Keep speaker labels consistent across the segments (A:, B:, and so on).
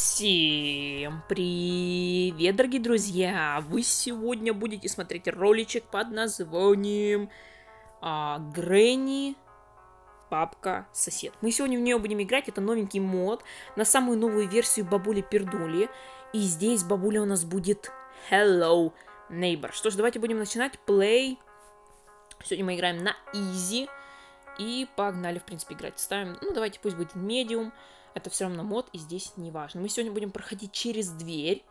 A: Всем привет, дорогие друзья! Вы сегодня будете смотреть роличек под названием а, Грэнни Папка Сосед. Мы сегодня в нее будем играть, это новенький мод на самую новую версию Бабули Пердули. И здесь бабуля у нас будет Hello Neighbor. Что ж, давайте будем начинать. Play. Сегодня мы играем на Easy. И погнали, в принципе, играть. Ставим, ну, давайте пусть будет медиум. Это все равно мод, и здесь не важно. Мы сегодня будем проходить через дверь.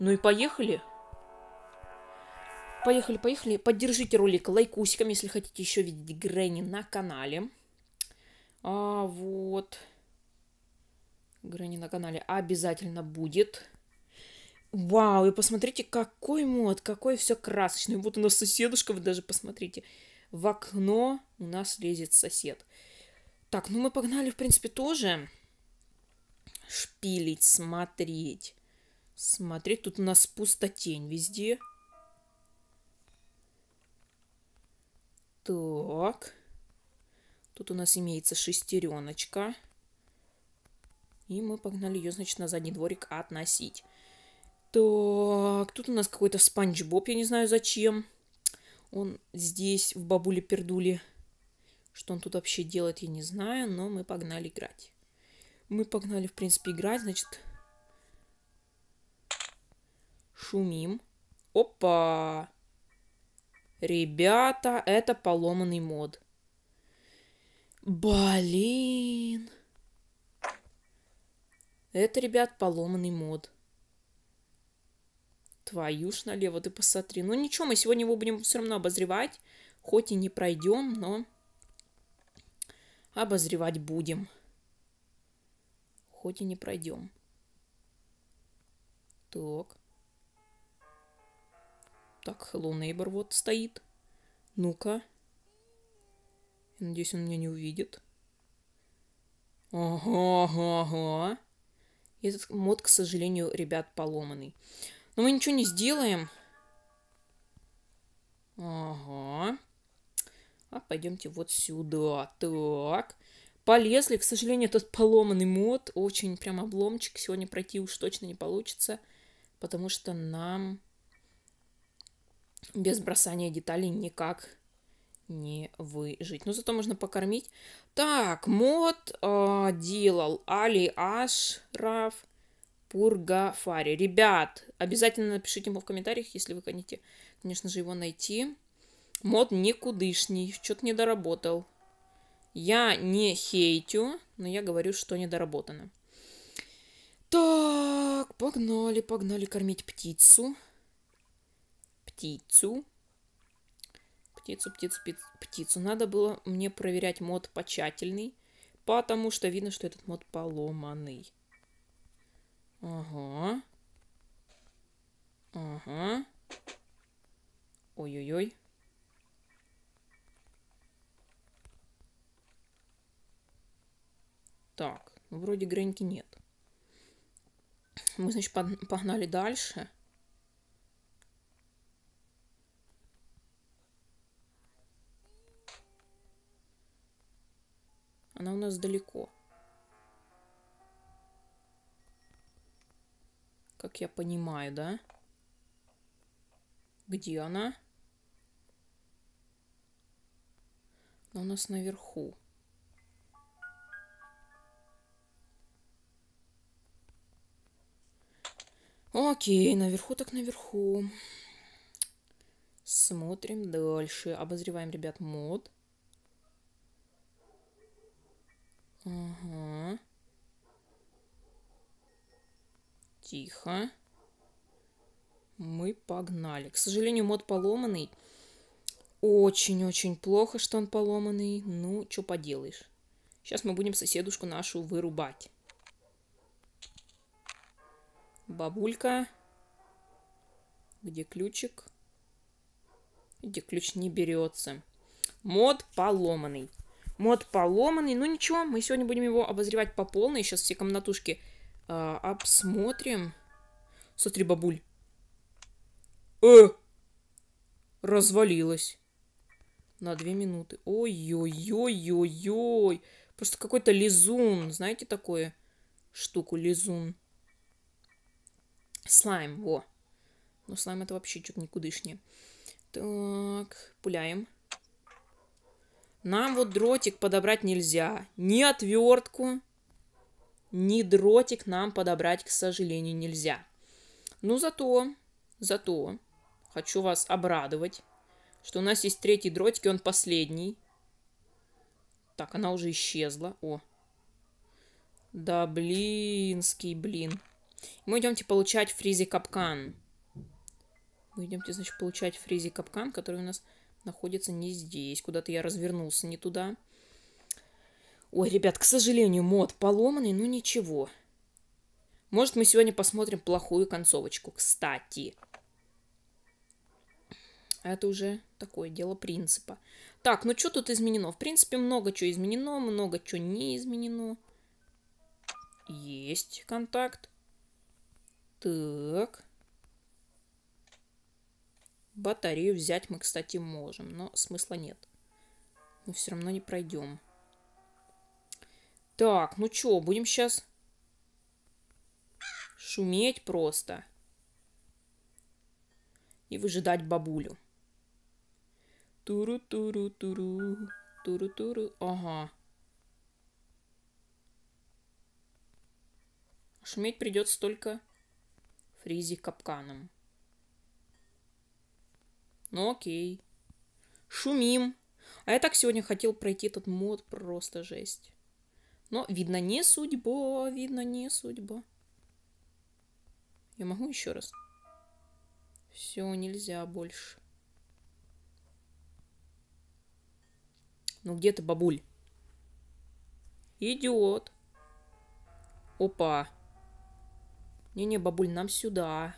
A: Ну и поехали. Поехали, поехали. Поддержите ролик лайкусиком, если хотите еще видеть Грэнни на канале. А, вот. Грэнни на канале обязательно будет. Вау, и посмотрите, какой мод, какой все красочный. Вот у нас соседушка, вы даже посмотрите. Посмотрите в окно у нас лезет сосед. Так, ну мы погнали, в принципе, тоже шпилить, смотреть. Смотреть, тут у нас пустотень везде. Так. Тут у нас имеется шестереночка. И мы погнали ее, значит, на задний дворик относить. Так, тут у нас какой-то спанч Боб, я не знаю зачем он здесь, в бабуле пердули Что он тут вообще делает, я не знаю, но мы погнали играть. Мы погнали, в принципе, играть, значит... Шумим. Опа! Ребята, это поломанный мод. Блин! Это, ребят, поломанный мод. Твою ж налево, ты посмотри. Ну ничего, мы сегодня его будем все равно обозревать. Хоть и не пройдем, но обозревать будем. Хоть и не пройдем. Так. Так, Hello Neighbor вот стоит. Ну-ка. Надеюсь, он меня не увидит. Ага, ага, ага. Этот мод, к сожалению, ребят, поломанный. Но ну, мы ничего не сделаем. Ага. А пойдемте вот сюда. Так. Полезли. К сожалению, этот поломанный мод. Очень прям обломчик. Сегодня пройти уж точно не получится. Потому что нам без бросания деталей никак не выжить. Но ну, зато можно покормить. Так, мод э, делал Али Ашраф. Пургафари. Ребят, обязательно напишите ему в комментариях, если вы хотите, конечно же, его найти. Мод никудышний, что-то не доработал. Я не хейтю, но я говорю, что недоработано. Так, погнали, погнали кормить птицу. Птицу. Птицу, птицу, птицу. Надо было мне проверять мод почательный, потому что видно, что этот мод поломанный. Ага. Ага. Ой-ой-ой. Так, ну вроде граньки нет. Мы, значит, погнали дальше. Она у нас далеко. как я понимаю, да? Где она? Она ну, у нас наверху. Окей, наверху так наверху. Смотрим дальше. Обозреваем, ребят, мод. Ага. Тихо. Мы погнали. К сожалению, мод поломанный. Очень-очень плохо, что он поломанный. Ну, что поделаешь. Сейчас мы будем соседушку нашу вырубать. Бабулька. Где ключик? Где ключ не берется. Мод поломанный. Мод поломанный. Ну ничего, мы сегодня будем его обозревать по полной. Сейчас все комнатушки а, обсмотрим. Смотри, бабуль. Э! Развалилась. На две минуты. Ой-ой-ой-ой-ой. Просто какой-то лизун. Знаете такое? Штуку лизун. Слайм, во. Но слайм это вообще чуть никудышнее. Так, пуляем. Нам вот дротик подобрать нельзя. Ни отвертку, ни дротик нам подобрать, к сожалению, нельзя. Но зато, зато хочу вас обрадовать, что у нас есть третий дротик, и он последний. Так, она уже исчезла. О. Да блинский, блин. Мы идемте получать фризи капкан. Мы идемте, значит, получать фризи капкан, который у нас находится не здесь. Куда-то я развернулся не туда. Ой, ребят, к сожалению, мод поломанный, ну ничего. Может, мы сегодня посмотрим плохую концовочку, кстати. Это уже такое дело принципа. Так, ну что тут изменено? В принципе, много чего изменено, много чего не изменено. Есть контакт. Так. Батарею взять мы, кстати, можем, но смысла нет. Мы все равно не пройдем. Так, ну чё, будем сейчас шуметь просто и выжидать бабулю. Туру-туру-туру, туру-туру, ага. Шуметь придется только Фризи капканом. Ну окей. Шумим. А я так сегодня хотел пройти этот мод, просто жесть. Но, видно, не судьба, видно, не судьба. Я могу еще раз? Все, нельзя больше. Ну где ты, бабуль? Идет. Опа. Не-не, бабуль, нам сюда.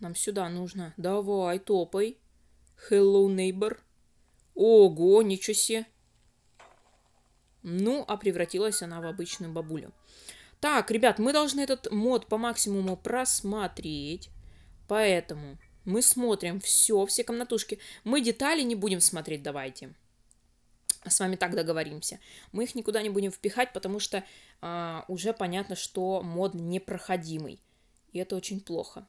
A: Нам сюда нужно. Давай, топай. Hello, neighbor. Ого, ничего себе. Ну, а превратилась она в обычную бабулю. Так, ребят, мы должны этот мод по максимуму просмотреть. Поэтому мы смотрим все, все комнатушки. Мы детали не будем смотреть, давайте. С вами так договоримся. Мы их никуда не будем впихать, потому что а, уже понятно, что мод непроходимый. И это очень плохо.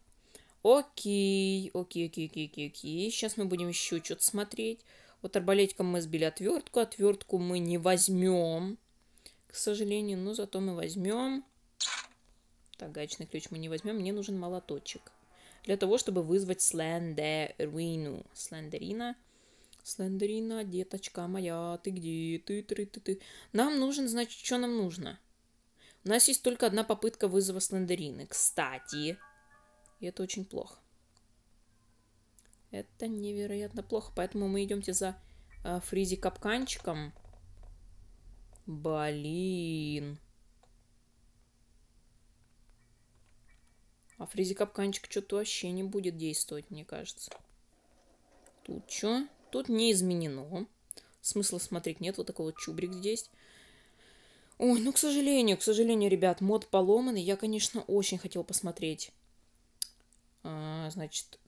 A: Окей, окей, окей, окей, окей. Сейчас мы будем еще что-то смотреть. Вот арбалетиком мы сбили отвертку. Отвертку мы не возьмем, к сожалению. Но зато мы возьмем... Так, гаечный ключ мы не возьмем. Мне нужен молоточек. Для того, чтобы вызвать Слендерину. Слендерина. Слендерина, деточка моя, ты где? Ты, ты, ты, ты. Нам нужен, значит, что нам нужно? У нас есть только одна попытка вызова Слендерины. Кстати, и это очень плохо. Это невероятно плохо, поэтому мы идемте за э, Фризи капканчиком. Блин. А Фризи капканчик что-то вообще не будет действовать, мне кажется. Тут что? Тут не изменено. Смысла смотреть нет, вот такой вот чубрик здесь. Ой, ну, к сожалению, к сожалению, ребят, мод поломанный. Я, конечно, очень хотел посмотреть. А, значит,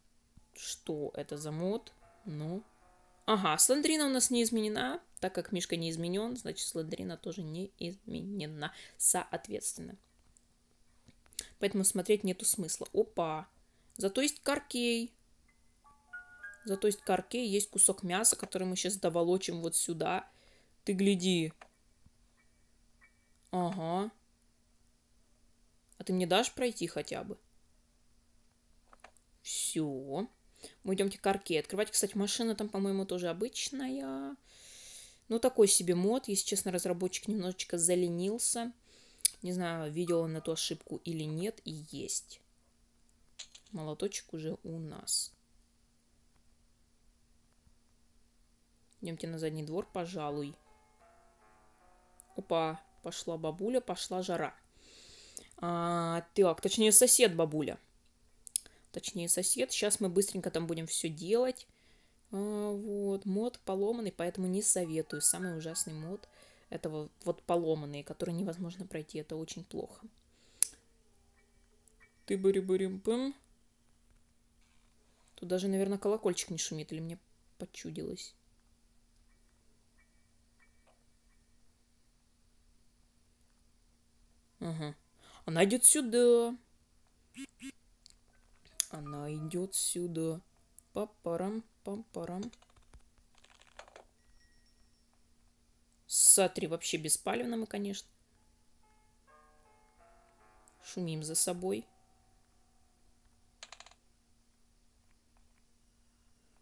A: что это за мод? Ну, ага, Сландрина у нас не изменена. Так как Мишка не изменен, значит Сландрина тоже не изменена, соответственно. Поэтому смотреть нету смысла. Опа! Зато есть каркей. Зато есть каркей, есть кусок мяса, который мы сейчас доволочим вот сюда. Ты гляди. Ага. А ты мне дашь пройти хотя бы? Все. Мы идемте к арке. Открывать, кстати, машина там, по-моему, тоже обычная. Ну, такой себе мод. Если честно, разработчик немножечко заленился. Не знаю, видел он на ту ошибку или нет. И есть. Молоточек уже у нас. Идемте на задний двор, пожалуй. Опа, пошла бабуля, пошла жара. А, так, точнее, сосед бабуля точнее сосед. Сейчас мы быстренько там будем все делать. А, вот, мод поломанный, поэтому не советую. Самый ужасный мод этого вот поломанный, который невозможно пройти. Это очень плохо. Ты быры бырим пым Тут даже, наверное, колокольчик не шумит, или мне почудилось. угу Она идет сюда. Она идет сюда. Папарам, папарам. Сатри вообще беспалевно мы, конечно. Шумим за собой.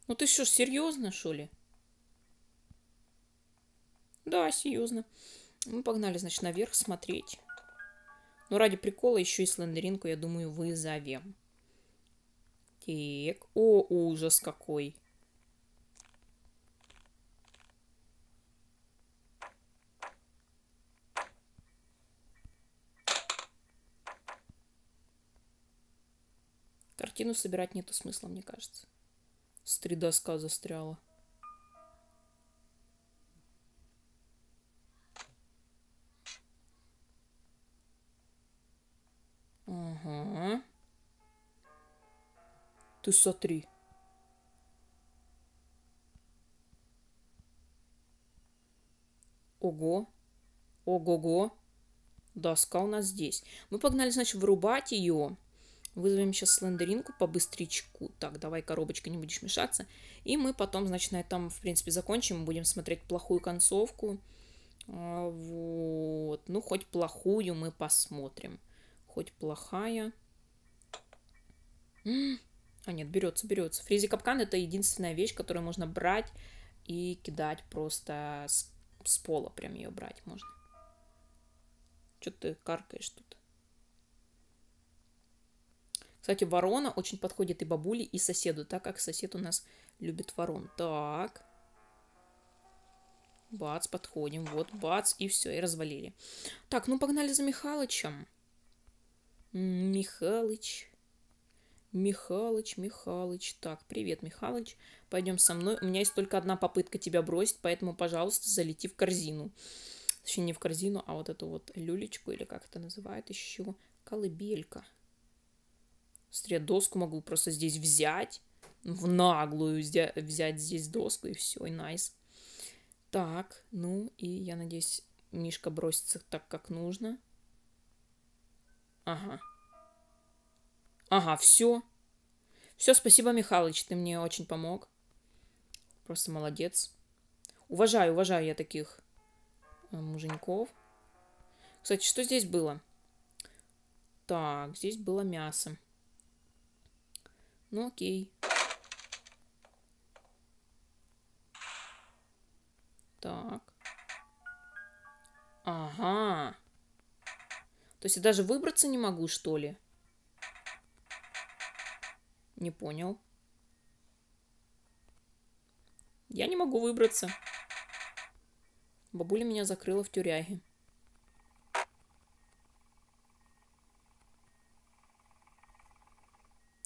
A: Ну ты что серьезно, что ли? Да, серьезно. Мы погнали, значит, наверх смотреть. Но ну, ради прикола еще и Слендеринку, я думаю, вызовем. Так. О, ужас какой. Картину собирать нету смысла, мне кажется. Стридоска застряла. Ага. 203. Ого. Ого-го. Доска у нас здесь. Мы погнали, значит, вырубать ее. Вызовем сейчас слендеринку побыстричку. Так, давай, коробочка, не будешь мешаться. И мы потом, значит, на этом, в принципе, закончим. Будем смотреть плохую концовку. А, вот. Ну, хоть плохую мы посмотрим. Хоть плохая. А нет, берется, берется. Фризи капкан это единственная вещь, которую можно брать и кидать просто с, с пола. Прям ее брать можно. Что ты каркаешь тут? Кстати, ворона очень подходит и бабуле, и соседу, так как сосед у нас любит ворон. Так. Бац, подходим. Вот, бац, и все, и развалили. Так, ну погнали за Михалычем. Михалыч. Михалыч, Михалыч. Так, привет, Михалыч. Пойдем со мной. У меня есть только одна попытка тебя бросить, поэтому, пожалуйста, залети в корзину. Точнее, не в корзину, а вот эту вот люлечку, или как это называют еще, колыбелька. Стрет доску могу просто здесь взять, в наглую взять здесь доску, и все, и найс. Так, ну и я надеюсь, Мишка бросится так, как нужно. Ага, Ага, все. Все, спасибо, Михалыч, ты мне очень помог. Просто молодец. Уважаю, уважаю я таких э, муженьков. Кстати, что здесь было? Так, здесь было мясо. Ну окей. Так. Ага. То есть я даже выбраться не могу, что ли? Не понял. Я не могу выбраться. Бабуля меня закрыла в тюряге.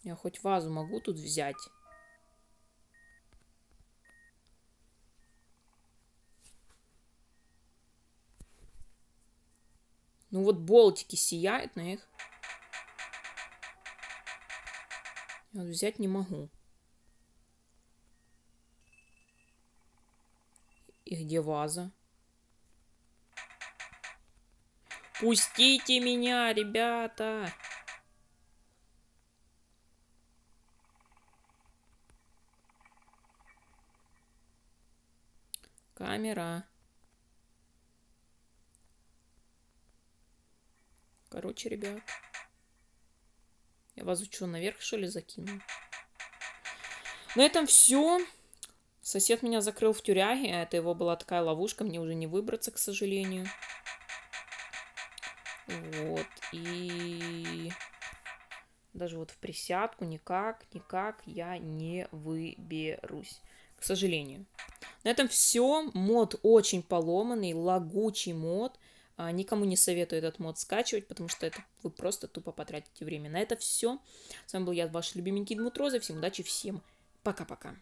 A: Я хоть вазу могу тут взять. Ну вот болтики сияют, на их Вот взять не могу. И где ваза? Пустите меня, ребята! Камера. Короче, ребят. Я вазу что, наверх, что ли, закину? На этом все. Сосед меня закрыл в тюряге, а это его была такая ловушка, мне уже не выбраться, к сожалению. Вот, и даже вот в присядку никак, никак я не выберусь, к сожалению. На этом все. Мод очень поломанный, лагучий мод. А, никому не советую этот мод скачивать, потому что это вы просто тупо потратите время. На это все. С вами был я, ваш любименький Дмитроза. Всем удачи, всем пока-пока.